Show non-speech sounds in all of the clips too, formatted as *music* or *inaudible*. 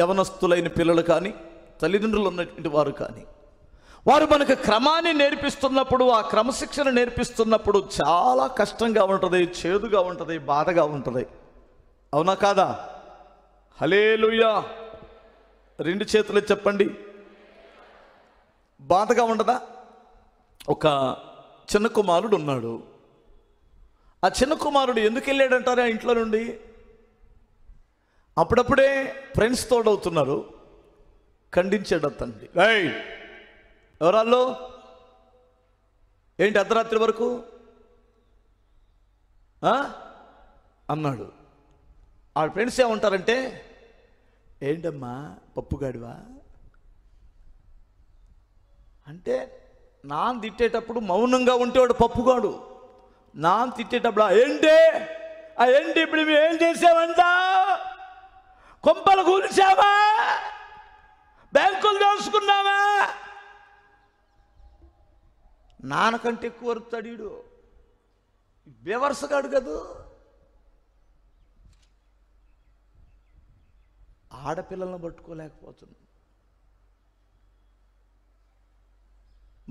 యవనస్తులైన పిల్లలు కానీ తల్లిదండ్రులు ఉన్నటువంటి వారు కానీ వారు మనకు క్రమాన్ని నేర్పిస్తున్నప్పుడు ఆ క్రమశిక్షణ నేర్పిస్తున్నప్పుడు చాలా కష్టంగా ఉంటుంది చేదుగా ఉంటుంది బాధగా ఉంటుంది అవునా కాదా హలేలుయా రెండు చేతులు చెప్పండి బాధగా ఉండదా ఒక చిన్న కుమారుడు ఉన్నాడు ఆ చిన్న కుమారుడు ఎందుకు ఆ ఇంట్లో నుండి అప్పుడప్పుడే ఫ్రెండ్స్ తోడవుతున్నారు ఖండించాడు అతన్ని ఎవరాళ్ళు ఏంటి అర్ధరాత్రి వరకు అన్నాడు ఆ ఫ్రెండ్స్ ఏమంటారంటే ఏంటమ్మా పప్పుగాడివా అంటే నా తిట్టేటప్పుడు మౌనంగా ఉంటేవాడు పప్పుగాడు నాన్ తిట్టేటప్పుడు ఏంటి ఆ ఏంటి ఇప్పుడు మేము ఏం చేసామంటా కొంపలు కూల్చావా బ్యాంకులు దోచుకున్నావా నాన్నకంటే ఎక్కువ వరుతాడు బేవర్సగాడు కదూ ఆడపిల్లలను పట్టుకోలేకపోతున్నాం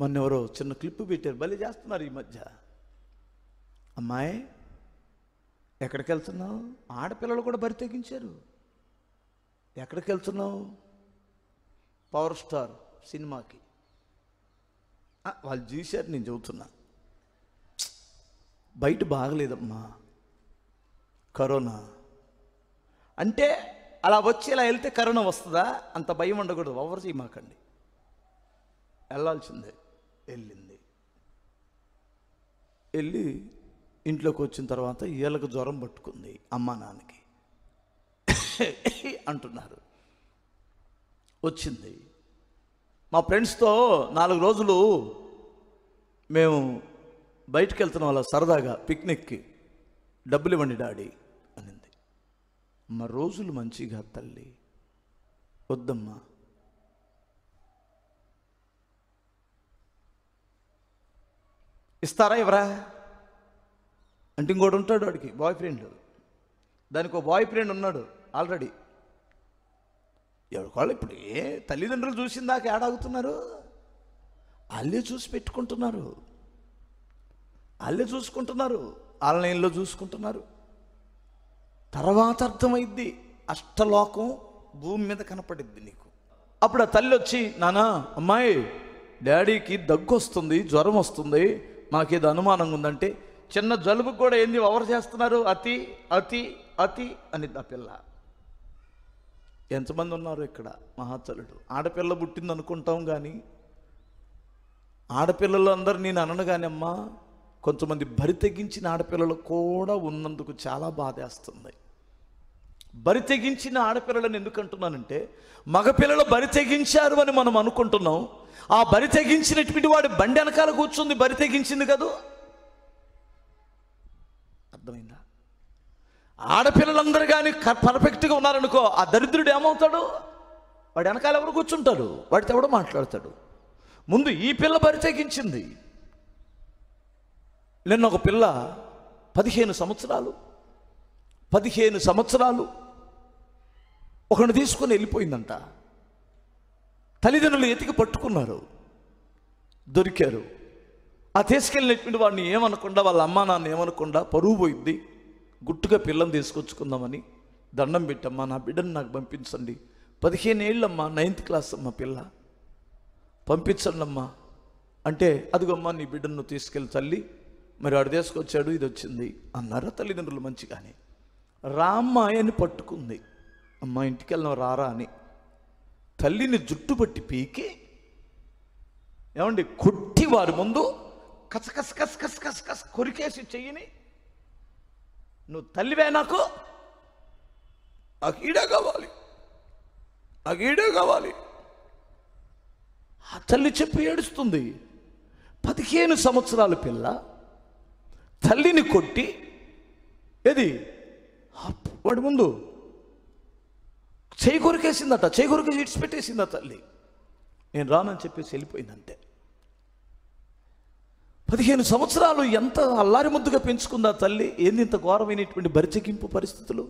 మొన్న ఎవరో చిన్న క్లిప్ పెట్టారు బలి చేస్తున్నారు ఈ మధ్య అమ్మాయి ఎక్కడికి వెళ్తున్నావు ఆడపిల్లలు కూడా బరి తెగించారు ఎక్కడికి వెళ్తున్నావు పవర్ స్టార్ సినిమాకి వాళ్ళు చూశారు నేను చెబుతున్నా బయట బాగలేదమ్మా కరోనా అంటే అలా వచ్చి ఇలా వెళ్తే కరోనా వస్తుందా అంత భయం ఉండకూడదు ఎవరు చేయమాకండి వెళ్ళాల్సిందే వెళ్ళింది వెళ్ళి ఇంట్లోకి వచ్చిన తర్వాత ఈళ్ళకి జ్వరం పట్టుకుంది అమ్మా నాన్నకి అంటున్నారు వచ్చింది మా ఫ్రెండ్స్తో నాలుగు రోజులు మేము బయటకు వెళ్తున్నాం అలా సరదాగా పిక్నిక్కి డబ్బులు ఇవ్వండి డాడీ అనింది మా రోజులు మంచిగా తల్లి వద్దమ్మా ఇస్తారా ఎవరా అంటే ఇంకోటి ఉంటాడు వాడికి బాయ్ ఫ్రెండ్ దానికి ఒక బాయ్ ఫ్రెండ్ ఉన్నాడు ఆల్రెడీ ఎవరికోళ్ళు ఇప్పుడు ఏ తల్లిదండ్రులు చూసిన దాకా ఏడాగుతున్నారు అల్లే చూసి పెట్టుకుంటున్నారు అల్లే చూసుకుంటున్నారు ఆన్లైన్లో చూసుకుంటున్నారు తర్వాత అర్థమైద్ది అష్టలోకం భూమి మీద కనపడిద్ది నీకు అప్పుడు ఆ తల్లి వచ్చి నానా అమ్మాయి డాడీకి దగ్గు వస్తుంది జ్వరం వస్తుంది మాకేదో అనుమానంగా ఉందంటే చిన్న జలుబు కూడా ఏంది ఎవరు చేస్తున్నారు అతి అతి అతి అని ఆ పిల్ల ఎంతమంది ఉన్నారు ఇక్కడ మహాతలుడు ఆడపిల్ల పుట్టింది అనుకుంటాం కానీ ఆడపిల్లలు అందరు నేను అనను కానీ అమ్మా కొంతమంది బరి తెగించిన ఆడపిల్లలు కూడా ఉన్నందుకు చాలా బాధేస్తుంది బరి తెగించిన ఆడపిల్లలను ఎందుకు అంటున్నానంటే మగపిల్లలు బరి తెగించారు అని మనం అనుకుంటున్నాం ఆ బరి తెగించినటువంటి వాడు బండి వెనకాల కూర్చుంది బరి తెగించింది కదా ఆడపిల్లలందరూ కానీ పర్ఫెక్ట్గా ఉన్నారనుకో ఆ దరిద్రుడు ఏమవుతాడు వాడు వెనకాల ఎవరు కూర్చుంటాడు వాడితో ఎవడో మాట్లాడతాడు ముందు ఈ పిల్ల పరిచయించింది నిన్న ఒక పిల్ల పదిహేను సంవత్సరాలు పదిహేను సంవత్సరాలు ఒకరిని తీసుకొని వెళ్ళిపోయిందంట తల్లిదండ్రులు ఎతికి పట్టుకున్నారు దొరికారు ఆ తీసుకెళ్ళినటువంటి వాడిని ఏమనకుండా వాళ్ళ అమ్మా నాన్న ఏమనకుండా పరువు పోయింది గుట్టుగా పిల్లని తీసుకొచ్చుకుందామని దండం పెట్టమ్మా నా బిడ్డను నాకు పంపించండి పదిహేను ఏళ్ళమ్మా నైన్త్ క్లాస్ అమ్మా పిల్ల పంపించండి అమ్మా అంటే అదిగమ్మా నీ బిడ్డను తీసుకెళ్ళి తల్లి మరి ఆడు తీసుకొచ్చాడు ఇది వచ్చింది అన్నారు తల్లిదండ్రులు మంచిగానే రామ్మాయి అని పట్టుకుంది అమ్మ ఇంటికి వెళ్ళిన రారా అని తల్లిని జుట్టు పట్టి పీకి ఏమండి కొట్టి వారి ముందు కస కస కస కస కస కస కొరికేసి చెయ్యని నువ్వు తల్లివే నాకు ఈడే కావాలి ఈడే కావాలి ఆ తల్లి చెప్పి ఏడుస్తుంది పదిహేను సంవత్సరాల పిల్ల తల్లిని కొట్టి ఏది వాడి ముందు చేయి కొరికేసిందట చేయి కొరికేసి ఇడిచిపెట్టేసింది ఆ తల్లి నేను రానని చెప్పేసి వెళ్ళిపోయిందంటే పదిహేను సంవత్సరాలు ఎంత అల్లారి ముద్దుగా పెంచుకుందా తల్లి ఏంది ఇంత ఘోరమైనటువంటి బరిచెకింపు పరిస్థితులు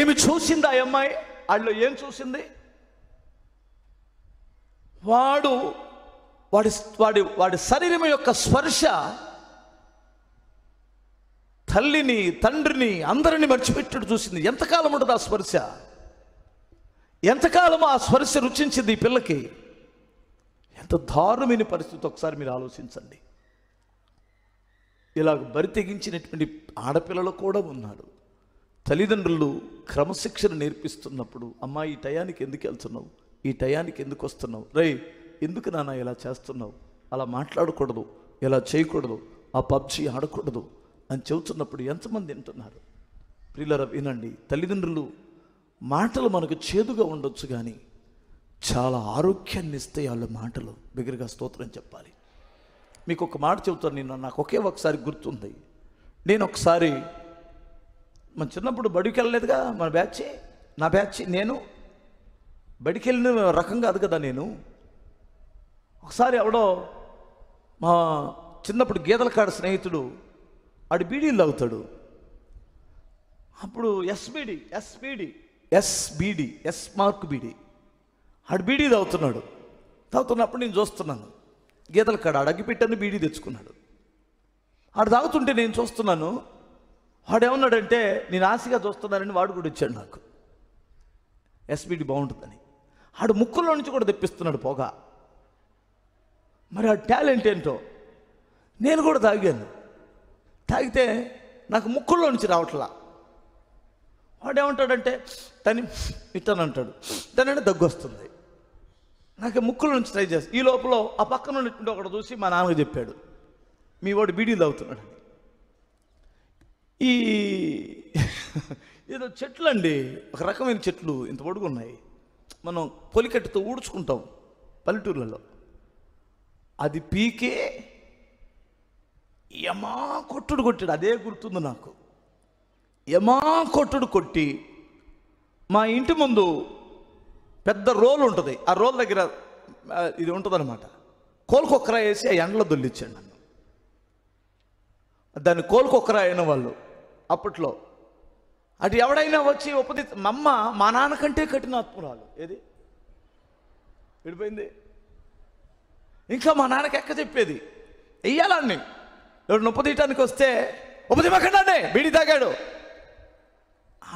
ఏమి చూసింది ఆ అమ్మాయి వాళ్ళు ఏం చూసింది వాడు వాడి వాడి వాడి శరీరం యొక్క స్పర్శ తల్లిని తండ్రిని అందరిని మర్చిపెట్టడం చూసింది ఎంతకాలం ఉంటుంది ఆ స్పర్శ ఎంతకాలం ఆ స్పర్శ రుచించింది ఈ పిల్లకి ఎంత దారుణమైన పరిస్థితి ఒకసారి మీరు ఆలోచించండి ఇలా బరి తెగించినటువంటి ఆడపిల్లలు కూడా ఉన్నారు తల్లిదండ్రులు క్రమశిక్షణ నేర్పిస్తున్నప్పుడు అమ్మా ఈ టయానికి ఎందుకు వెళ్తున్నావు ఈ టయానికి ఎందుకు వస్తున్నావు రై ఎందుకు నాన్న ఇలా చేస్తున్నావు అలా మాట్లాడకూడదు ఇలా చేయకూడదు ఆ పబ్జీ ఆడకూడదు అని చెబుతున్నప్పుడు ఎంతమంది వింటున్నారు ప్రియులర వినండి తల్లిదండ్రులు మాటలు మనకు చేదుగా ఉండొచ్చు కానీ చాలా ఆరోగ్యాన్ని ఇస్తాయి వాళ్ళ మాటలు బిగ్గరగా స్తోత్రం చెప్పాలి మీకు ఒక మాట చెబుతాను నేను నాకు ఒకే ఒకసారి గుర్తుంది నేను ఒకసారి మన చిన్నప్పుడు బడికి వెళ్ళలేదుగా మన బ్యాచ్ నా బ్యాచ్ నేను బడికి వెళ్ళిన రకం కాదు కదా నేను ఒకసారి ఎవడో మా చిన్నప్పుడు గీతల కాడ స్నేహితుడు ఆడు బీడీలు అవుతాడు అప్పుడు ఎస్బీడి ఎస్బీడి ఎస్బీడి ఎస్ మార్క్ బీడి ఆడు బీడీ అవుతున్నాడు తాగుతున్నప్పుడు నేను చూస్తున్నాను గీతలు కాడ పెట్టని బీడీ తెచ్చుకున్నాడు ఆడు తాగుతుంటే నేను చూస్తున్నాను వాడేమన్నాడంటే నేను ఆశగా చూస్తున్నానని వాడు కూడా ఇచ్చాడు నాకు ఎస్బీడి బాగుంటుందని ఆడు ముక్కుల్లో నుంచి కూడా తెప్పిస్తున్నాడు పొగ మరి ఆ టాలెంట్ ఏంటో నేను కూడా తాగాను తాగితే నాకు ముక్కుల్లో నుంచి రావట్లా వాడేమంటాడంటే తని ఇట్టనంటాడు తనంటే దగ్గు వస్తుంది నాకు ముక్కుల నుంచి ట్రై చేస్తాను ఈ లోపల ఆ పక్కన ఉన్నటువంటి ఒకటి చూసి మా నాన్నకు చెప్పాడు మీ వాడు బీడీలు అవుతున్నాడు ఈ *laughs* ఏదో చెట్లు అండి ఒక రకమైన చెట్లు ఇంత పొడుగున్నాయి మనం పొలికట్టుతో ఊడ్చుకుంటాం పల్లెటూర్లలో అది పీకే యమా కొట్టుడు కొట్టాడు అదే గుర్తుంది నాకు యమా కొట్టుడు కొట్టి మా ఇంటి ముందు పెద్ద రోల్ ఉంటుంది ఆ రోల్ దగ్గర ఇది ఉంటుందన్నమాట కోలుకొక్కర వేసి ఆ ఎండలో దొల్లిచ్చాడు నన్ను దాన్ని కోలుకొక్కర అయిన వాళ్ళు అప్పట్లో అటు ఎవడైనా వచ్చి ఉపది మమ్మ మా నాన్నకంటే కఠినాత్మురాలు ఏది విడిపోయింది ఇంకా మా నాన్నకి ఎక్క చెప్పేది వెయ్యాలని ఎవరు నొప్పి తీయటానికి వస్తే ఉపదిమకండి బీడి తాగాడు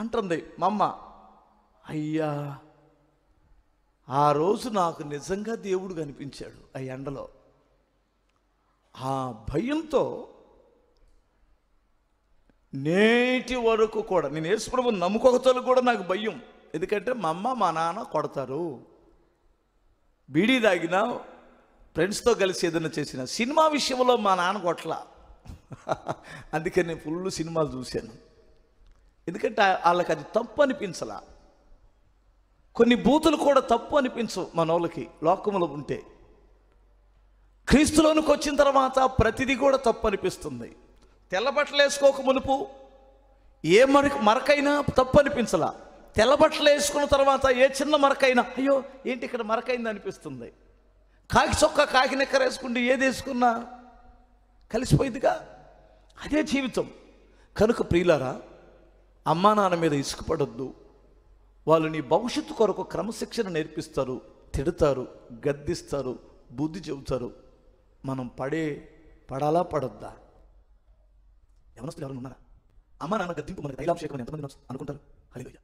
అంటుంది మమ్మ అయ్యా ఆ రోజు నాకు నిజంగా దేవుడు కనిపించాడు ఆ ఎండలో ఆ భయంతో నేటి వరకు కూడా నేను ఏసుప్రభు నమ్ముకోకతోలు కూడా నాకు భయం ఎందుకంటే మా అమ్మ మా నాన్న కొడతారు బీడీ తాగినా ఫ్రెండ్స్తో కలిసి ఏదైనా చేసిన సినిమా విషయంలో మా నాన్న కొట్ల అందుకే నేను ఫుల్ సినిమాలు చూశాను ఎందుకంటే వాళ్ళకి అది తప్పు అనిపించలా కొన్ని బూతులు కూడా తప్పు అనిపించవు మనోళ్ళకి లోకములు ఉంటే క్రీస్తులోనికి వచ్చిన తర్వాత ప్రతిదీ కూడా తప్పు అనిపిస్తుంది తెల్లబట్టలు వేసుకోక మునుపు ఏ మర మరకైనా తప్పు అనిపించలా తెల్లబట్టలు వేసుకున్న తర్వాత ఏ చిన్న మరకైనా అయ్యో ఏంటి ఇక్కడ మరకైంది అనిపిస్తుంది కాకి చొక్క కాకి నెక్కర వేసుకుంటే ఏది వేసుకున్నా కలిసిపోయిందిగా అదే జీవితం కనుక ప్రియులారా అమ్మా నాన్న మీద ఇసుకుపడొద్దు వాళ్ళు నీ భవిష్యత్తు కొరకు క్రమశిక్షణ నేర్పిస్తారు తిడతారు గద్దిస్తారు బుద్ధి చెబుతారు మనం పడే పడాలా పడొద్దా ఎవరొస్తారు ఎవరైనా ఉన్నారా అమ్మ నాన్న గద్దింపు మనకి తైలాభిషేకం ఎంతమంది అనుకుంటారు హలో